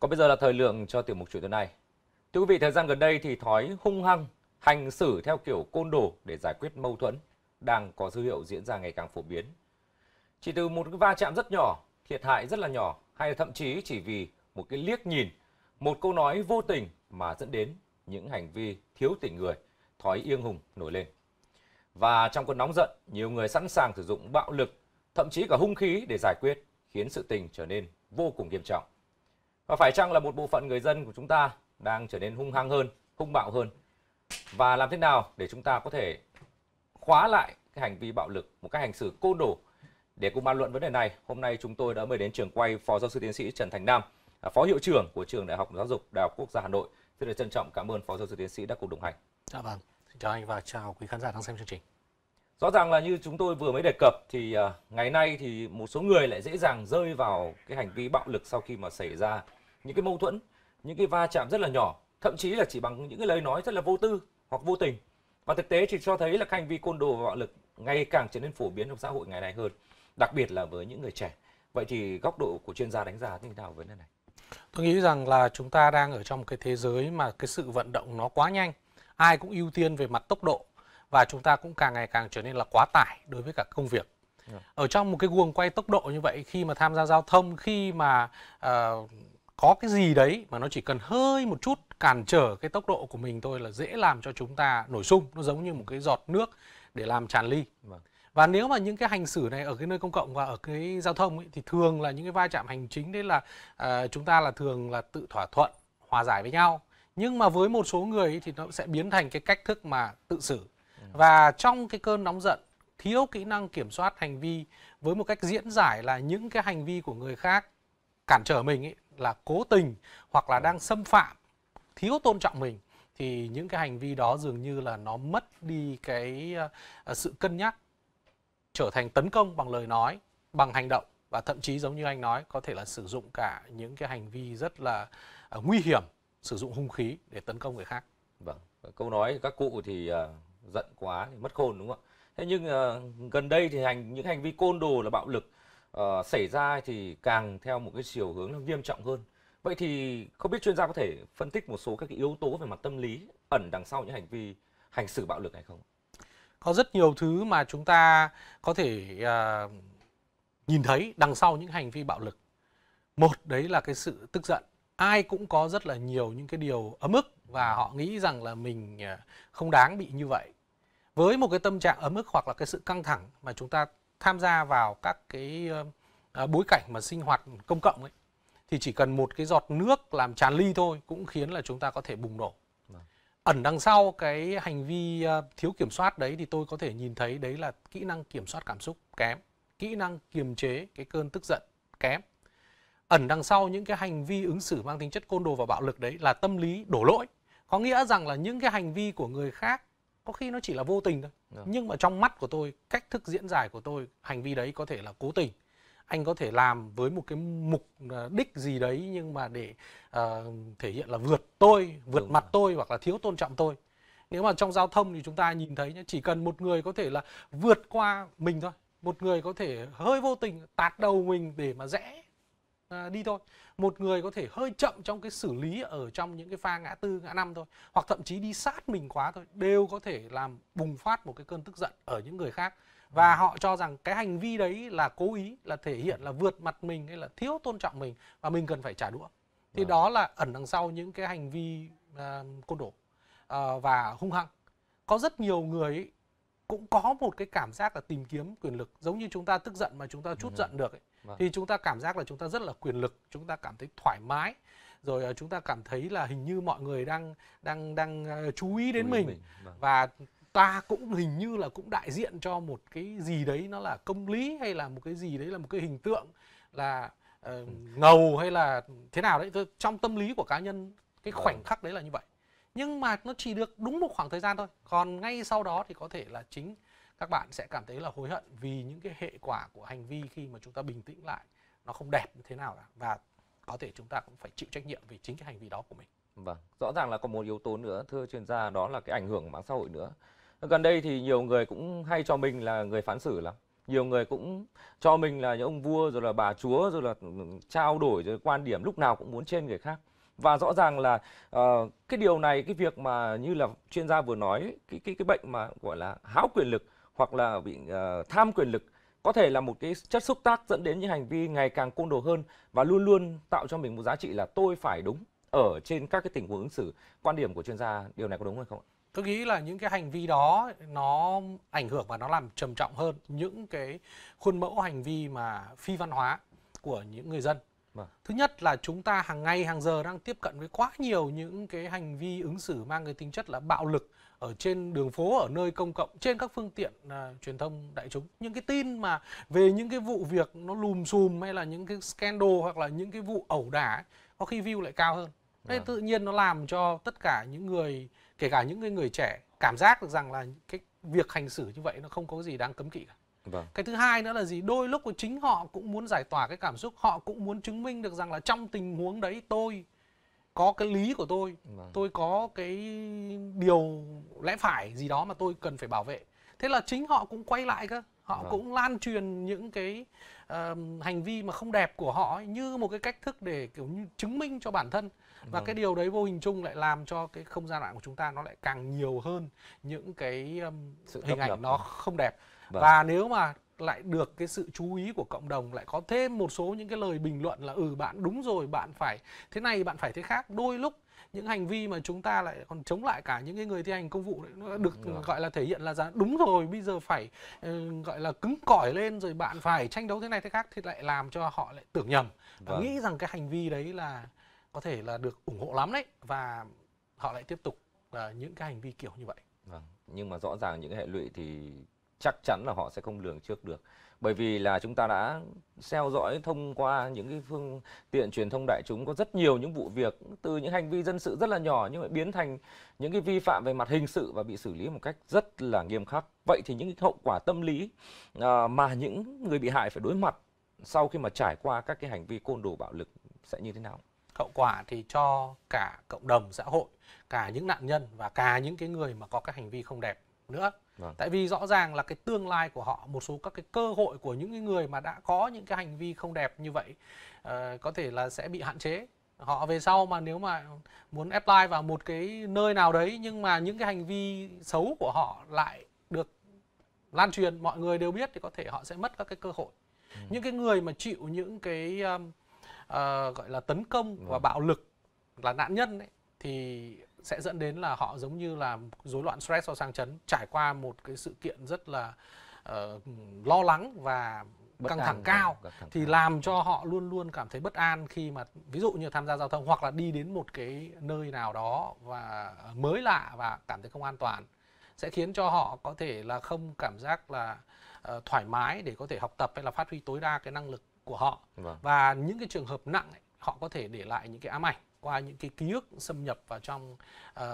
Còn bây giờ là thời lượng cho tiểu mục chủ tuần này. Thưa quý vị, thời gian gần đây thì thói hung hăng, hành xử theo kiểu côn đồ để giải quyết mâu thuẫn đang có dấu hiệu diễn ra ngày càng phổ biến. Chỉ từ một cái va chạm rất nhỏ, thiệt hại rất là nhỏ, hay thậm chí chỉ vì một cái liếc nhìn, một câu nói vô tình mà dẫn đến những hành vi thiếu tỉnh người, thói yên hùng nổi lên. Và trong cơn nóng giận, nhiều người sẵn sàng sử dụng bạo lực, thậm chí cả hung khí để giải quyết, khiến sự tình trở nên vô cùng nghiêm trọng. Và phải chăng là một bộ phận người dân của chúng ta đang trở nên hung hăng hơn, hung bạo hơn? Và làm thế nào để chúng ta có thể khóa lại cái hành vi bạo lực, một cái hành xử côn đồ? Để cùng bàn luận vấn đề này, hôm nay chúng tôi đã mời đến trường quay Phó Giáo sư Tiến sĩ Trần Thành Nam, à, Phó Hiệu trưởng của Trường Đại học Giáo dục Đại học Quốc gia Hà Nội. xin được trân trọng cảm ơn Phó Giáo sư Tiến sĩ đã cùng đồng hành. Dạ vâng, xin chào anh và chào quý khán giả đang xem chương trình. Rõ ràng là như chúng tôi vừa mới đề cập thì à, ngày nay thì một số người lại dễ dàng rơi vào cái hành vi bạo lực sau khi mà xảy ra những cái mâu thuẫn những cái va chạm rất là nhỏ thậm chí là chỉ bằng những cái lời nói rất là vô tư hoặc vô tình và thực tế thì cho thấy là các hành vi côn đồ và bạo lực ngày càng trở nên phổ biến trong xã hội ngày nay hơn đặc biệt là với những người trẻ vậy thì góc độ của chuyên gia đánh giá như thế nào về vấn đề này tôi nghĩ rằng là chúng ta đang ở trong cái thế giới mà cái sự vận động nó quá nhanh ai cũng ưu tiên về mặt tốc độ và chúng ta cũng càng ngày càng trở nên là quá tải đối với cả công việc dạ. ở trong một cái guồng quay tốc độ như vậy khi mà tham gia giao thông khi mà uh, có cái gì đấy mà nó chỉ cần hơi một chút cản trở cái tốc độ của mình thôi là dễ làm cho chúng ta nổi sung nó giống như một cái giọt nước để làm tràn ly vâng. và nếu mà những cái hành xử này ở cái nơi công cộng và ở cái giao thông ấy, thì thường là những cái va chạm hành chính đấy là à, chúng ta là thường là tự thỏa thuận hòa giải với nhau nhưng mà với một số người ấy, thì nó sẽ biến thành cái cách thức mà tự xử ừ. và trong cái cơn nóng giận thiếu kỹ năng kiểm soát hành vi với một cách diễn giải là những cái hành vi của người khác cản trở mình ấy, là cố tình hoặc là đang xâm phạm thiếu tôn trọng mình thì những cái hành vi đó dường như là nó mất đi cái ờ, sự cân nhắc trở thành tấn công bằng lời nói bằng hành động và thậm chí giống như anh nói có thể là sử dụng cả những cái hành vi rất là ờ, nguy hiểm sử dụng hung khí để tấn công người khác vâng câu nói các cụ thì ờ, giận quá thì mất khôn đúng không ạ thế nhưng gần đây thì hành những hành vi côn đồ là bạo lực Ờ, xảy ra thì càng theo một cái chiều hướng là nghiêm trọng hơn. Vậy thì không biết chuyên gia có thể phân tích một số các cái yếu tố về mặt tâm lý ẩn đằng sau những hành vi hành xử bạo lực hay không? Có rất nhiều thứ mà chúng ta có thể uh, nhìn thấy đằng sau những hành vi bạo lực. Một đấy là cái sự tức giận. Ai cũng có rất là nhiều những cái điều ấm ức và họ nghĩ rằng là mình à, không đáng bị như vậy. Với một cái tâm trạng ấm ức hoặc là cái sự căng thẳng mà chúng ta tham gia vào các cái ờ, à, bối cảnh mà sinh hoạt công cộng ấy thì chỉ cần một cái giọt nước làm tràn ly thôi cũng khiến là chúng ta có thể bùng nổ vâng. ẩn đằng sau cái hành vi ờ, thiếu kiểm soát đấy thì tôi có thể nhìn thấy đấy là kỹ năng kiểm soát cảm xúc kém kỹ năng kiềm chế cái cơn tức giận kém ẩn đằng sau những cái hành vi ứng xử mang tính chất côn đồ và bạo lực đấy là tâm lý đổ lỗi có nghĩa rằng là những cái hành vi của người khác có khi nó chỉ là vô tình thôi Được. Dạ. nhưng mà trong mắt của tôi cách thức diễn giải của tôi hành vi đấy có thể là cố tình anh có thể làm với một cái mục à, đích gì đấy nhưng mà để uh, thể hiện là vượt tôi vượt Đúng mặt rồi. tôi hoặc là thiếu tôn trọng tôi nếu mà trong giao thông thì chúng ta nhìn thấy nhé, chỉ cần một người có thể là vượt qua mình thôi một người có thể hơi vô tình tạt đầu mình để mà rẽ à, đi thôi một người có thể hơi chậm trong cái xử lý ở trong những cái pha ngã tư ngã năm thôi hoặc thậm chí đi sát mình quá thôi đều có thể làm bùng phát một cái cơn tức giận ở những người khác và ừ. họ cho rằng cái hành vi đấy là cố ý là thể hiện là vượt mặt mình hay là thiếu tôn trọng mình và mình cần phải trả đũa thì vâng. đó là ẩn đằng sau những cái hành vi uh, côn đồ uh, và hung hăng có rất nhiều người ấy, cũng có một cái cảm giác là tìm kiếm quyền lực giống như chúng ta tức giận mà chúng ta chút ừ. giận được ấy, Vâng. thì chúng ta cảm giác là chúng ta rất là quyền lực chúng ta cảm thấy thoải mái rồi ờ, chúng ta cảm thấy là hình như mọi người đang đang đang ờ, chú ý đến Ui, mình, mình. Vâng. và ta cũng hình như là cũng đại diện cho một cái gì đấy nó là công lý hay là một cái gì đấy là một cái hình tượng là uh, ngầu hay là thế nào đấy trong tâm lý của cá nhân cái vâng. khoảnh khắc đấy là như vậy nhưng mà nó chỉ được đúng một khoảng thời gian thôi còn ngay sau đó thì có thể là chính các bạn sẽ cảm thấy là hối hận vì những cái hệ quả của hành vi khi mà chúng ta bình tĩnh lại nó không đẹp như thế nào cả và có thể chúng ta cũng phải chịu trách nhiệm về chính cái hành vi đó của mình. Vâng, rõ ràng là có một yếu tố nữa thưa chuyên gia đó là cái ảnh hưởng mạng xã hội nữa. Gần đây thì nhiều người cũng hay cho mình là người phán xử lắm. Nhiều người cũng cho mình là những ông vua rồi là bà chúa rồi là ừ, trao đổi rồi quan điểm lúc nào cũng muốn trên người khác. Và rõ ràng là uh, cái điều này cái việc mà như là chuyên gia vừa nói cái cái cái bệnh mà gọi là háo quyền lực hoặc là bị uh, tham quyền lực có thể là một cái chất xúc tác dẫn đến những hành vi ngày càng côn đồ hơn và luôn luôn tạo cho mình một giá trị là tôi phải đúng ở trên các cái tình huống ứng xử quan điểm của chuyên gia điều này có đúng hay không tôi nghĩ là những cái hành vi đó nó ảnh hưởng và nó làm trầm trọng hơn những cái khuôn mẫu hành vi mà phi văn hóa của những người dân vâng. thứ nhất là chúng ta hàng ngày hàng giờ đang tiếp cận với quá nhiều những cái hành vi ứng xử mang cái tính chất là bạo lực ở trên đường phố ở nơi công cộng trên các phương tiện à, truyền thông đại chúng những cái tin mà về những cái vụ việc nó lùm xùm hay là những cái scandal hoặc là những cái vụ ẩu đả ấy, có khi view lại cao hơn đấy vâng. tự nhiên nó làm cho tất cả những người kể cả những người người trẻ cảm giác được rằng là cái việc hành xử như vậy nó không có gì đáng cấm kỵ cả Vâng. Cái thứ hai nữa là gì? Đôi lúc của chính họ cũng muốn giải tỏa cái cảm xúc, họ cũng muốn chứng minh được rằng là trong tình huống đấy tôi có cái lý của tôi vâng. tôi có cái điều lẽ phải gì đó mà tôi cần phải bảo vệ thế là chính họ cũng quay lại cơ họ vâng. cũng lan truyền những cái uh, hành vi mà không đẹp của họ ấy, như một cái cách thức để kiểu như chứng minh cho bản thân và vâng. cái điều đấy vô hình chung lại làm cho cái không gian mạng của chúng ta nó lại càng nhiều hơn những cái um, Sự hình ảnh nhập. nó không đẹp vâng. và nếu mà lại được cái sự chú ý của cộng đồng lại có thêm một số những cái lời bình luận là ừ bạn đúng rồi bạn phải thế này bạn phải thế khác đôi lúc những hành vi mà chúng ta lại còn chống lại cả những cái người thi hành công vụ đấy nó được ừ. gọi là thể hiện là ra dạ, đúng rồi bây giờ phải uh, gọi là cứng cỏi lên rồi bạn phải tranh đấu thế này thế khác thì lại làm cho họ lại tưởng nhầm và vâng. nghĩ rằng cái hành vi đấy là có thể là được ủng hộ lắm đấy và họ lại tiếp tục uh, những cái hành vi kiểu như vậy vâng. nhưng mà rõ ràng những hệ lụy thì chắc chắn là họ sẽ không lường trước được bởi vì là chúng ta đã theo dõi thông qua những cái phương tiện truyền thông đại chúng có rất nhiều những vụ việc từ những hành vi dân sự rất là nhỏ nhưng mà biến thành những cái vi phạm về mặt hình sự và bị xử lý một cách rất là nghiêm khắc vậy thì những hậu quả tâm lý à, mà những người bị hại phải đối mặt sau khi mà trải qua các cái hành vi côn đồ bạo lực sẽ như thế nào hậu quả thì cho cả cộng đồng xã hội cả những nạn nhân và cả những cái người mà có các hành vi không đẹp nữa Vâng. Tại vì rõ ràng là cái tương lai của họ, một số các cái cơ hội của những người mà đã có những cái hành vi không đẹp như vậy uh, có thể là sẽ bị hạn chế. Họ về sau mà nếu mà muốn apply vào một cái nơi nào đấy nhưng mà những cái hành vi xấu của họ lại được lan truyền, mọi người đều biết thì có thể họ sẽ mất các cái cơ hội. Ừ. Những cái người mà chịu những cái um, uh, gọi là tấn công ừ. và vâng. bạo lực là nạn nhân ấy, thì sẽ dẫn đến là họ giống như là rối loạn stress do sang chấn trải qua một cái sự kiện rất là uh, lo lắng và bất căng thẳng vâng, cao bất thẳng thì cao. làm cho họ luôn luôn cảm thấy bất an khi mà ví dụ như tham gia giao thông hoặc là đi đến một cái nơi nào đó và mới lạ và cảm thấy không an toàn sẽ khiến cho họ có thể là không cảm giác là uh, thoải mái để có thể học tập hay là phát huy tối đa cái năng lực của họ vâng. và những cái trường hợp nặng ấy, họ có thể để lại những cái ám ảnh qua những cái ký ức xâm nhập vào trong uh,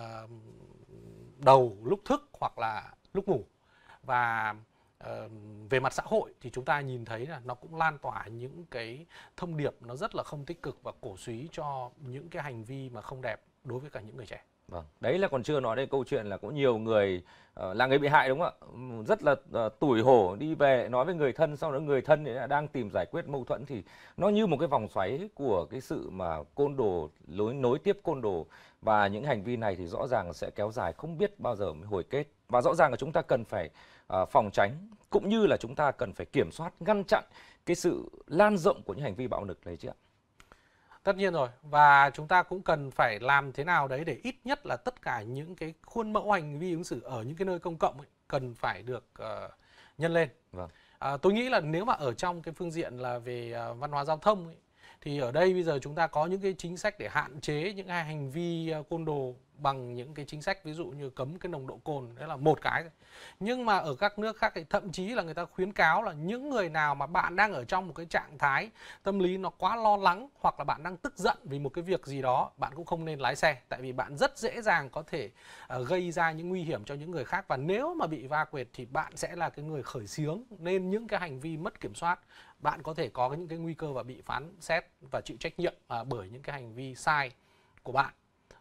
đầu lúc thức hoặc là lúc ngủ và uh, về mặt xã hội thì chúng ta nhìn thấy là nó cũng lan tỏa những cái thông điệp nó rất là không tích cực và cổ suý cho những cái hành vi mà không đẹp đối với cả những người trẻ Vâng, đấy là còn chưa nói đến câu chuyện là có nhiều người uh, là người bị hại đúng không ạ? Ừ, rất là uh, tủi hổ đi về nói với người thân sau đó người thân thì đang tìm giải quyết mâu thuẫn thì nó như một cái vòng xoáy của cái sự mà côn đồ lối nối tiếp côn đồ và những hành vi này thì rõ ràng sẽ kéo dài không biết bao giờ mới hồi kết. Và rõ ràng là chúng ta cần phải uh, phòng tránh cũng như là chúng ta cần phải kiểm soát ngăn chặn cái sự lan rộng của những hành vi bạo lực này chứ ạ? Tất nhiên rồi và chúng ta cũng cần phải làm thế nào đấy để ít nhất là tất cả những cái khuôn mẫu hành vi ứng xử ở những cái nơi công cộng ấy, cần phải được uh, nhân lên. Vâng. À, tôi nghĩ là nếu mà ở trong cái phương diện là về uh, văn hóa giao thông ấy, thì ở đây bây giờ chúng ta có những cái chính sách để hạn chế những cái hành vi ờ, côn đồ bằng những cái chính sách ví dụ như cấm cái nồng độ cồn đấy là một cái nhưng mà ở các nước khác thì thậm chí là người ta khuyến cáo là những người nào mà bạn đang ở trong một cái trạng thái tâm lý nó quá lo lắng hoặc là bạn đang tức giận vì một cái việc gì đó bạn cũng không nên lái xe tại vì bạn rất dễ dàng có thể ờ, gây ra những nguy hiểm cho những người khác và nếu mà bị va quệt thì bạn sẽ là cái người khởi xướng nên những cái hành vi mất kiểm soát bạn có thể có những cái nguy cơ và bị phán xét và chịu trách nhiệm à, bởi những cái hành vi sai của bạn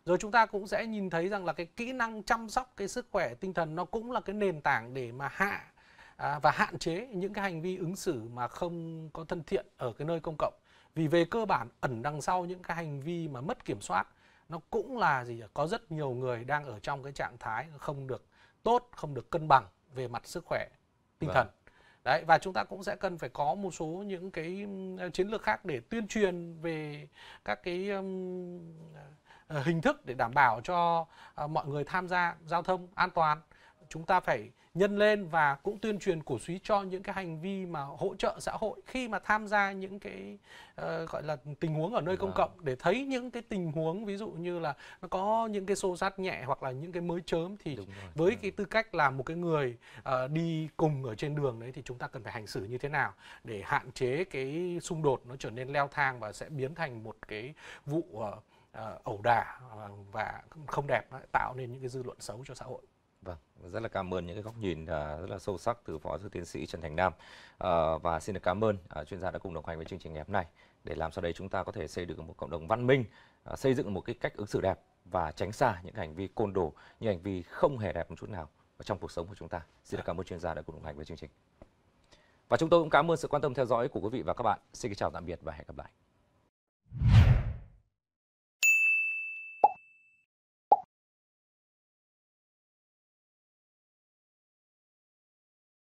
rồi chúng ta cũng sẽ nhìn thấy rằng là cái kỹ năng chăm sóc cái sức khỏe tinh thần nó cũng là cái nền tảng để mà hạ à, và hạn chế những cái hành vi ứng xử mà không có thân thiện ở cái nơi công cộng vì về cơ bản ẩn đằng sau những cái hành vi mà mất kiểm soát nó cũng là gì có rất nhiều người đang ở trong cái trạng thái không được tốt không được cân bằng về mặt sức khỏe tinh vâng. thần đấy và chúng ta cũng sẽ cần phải có một số những cái chiến lược khác để tuyên truyền về các cái um, hình thức để đảm bảo cho uh, mọi người tham gia giao thông an toàn chúng ta phải nhân lên và cũng tuyên truyền cổ suý cho những cái hành vi mà hỗ trợ xã hội khi mà tham gia những cái uh, gọi là tình huống ở nơi công vâng. cộng để thấy những cái tình huống ví dụ như là nó có những cái xô xát nhẹ hoặc là những cái mới chớm thì rồi, với rồi. cái vâng. tư cách là một cái người uh, đi cùng ở trên đường đấy thì chúng ta cần phải hành xử như thế nào để hạn chế cái xung đột nó trở nên leo thang và sẽ biến thành một cái vụ uh, ẩu đả và không đẹp tạo nên những cái dư luận xấu cho xã hội Vâng, rất là cảm ơn những cái góc nhìn à, rất là sâu sắc từ Phó Sư Tiến sĩ Trần Thành Nam à, và xin được cảm ơn à, chuyên gia đã cùng đồng hành với chương trình ngày hôm nay để làm sao đấy chúng ta có thể xây được một cộng đồng văn minh, xây dựng một cái cách ứng xử đẹp và tránh xa những hành vi côn đồ, những hành vi không hề đẹp một chút nào trong cuộc sống của chúng ta. Xin được cảm ơn chuyên gia đã cùng đồng hành với chương trình. Và chúng tôi cũng cảm ơn sự quan tâm theo dõi của quý vị và các bạn. Xin chào tạm biệt và hẹn gặp lại.